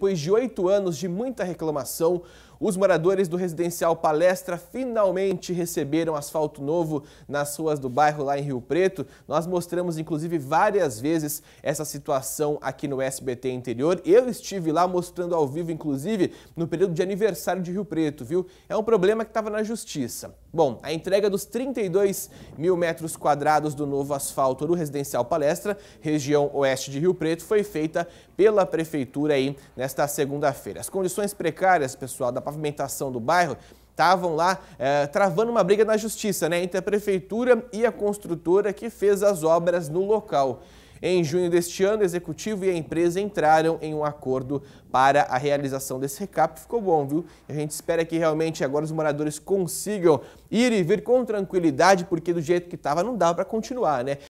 Depois de oito anos de muita reclamação, os moradores do residencial Palestra finalmente receberam asfalto novo nas ruas do bairro lá em Rio Preto. Nós mostramos inclusive várias vezes essa situação aqui no SBT Interior. Eu estive lá mostrando ao vivo, inclusive, no período de aniversário de Rio Preto, viu? É um problema que estava na justiça. Bom, a entrega dos 32 mil metros quadrados do novo asfalto do residencial Palestra, região oeste de Rio Preto, foi feita pela prefeitura aí nessa nesta segunda-feira. As condições precárias, pessoal, da pavimentação do bairro estavam lá eh, travando uma briga na justiça, né, entre a prefeitura e a construtora que fez as obras no local. Em junho deste ano, o executivo e a empresa entraram em um acordo para a realização desse recap. Ficou bom, viu? A gente espera que realmente agora os moradores consigam ir e vir com tranquilidade, porque do jeito que estava não dá para continuar, né?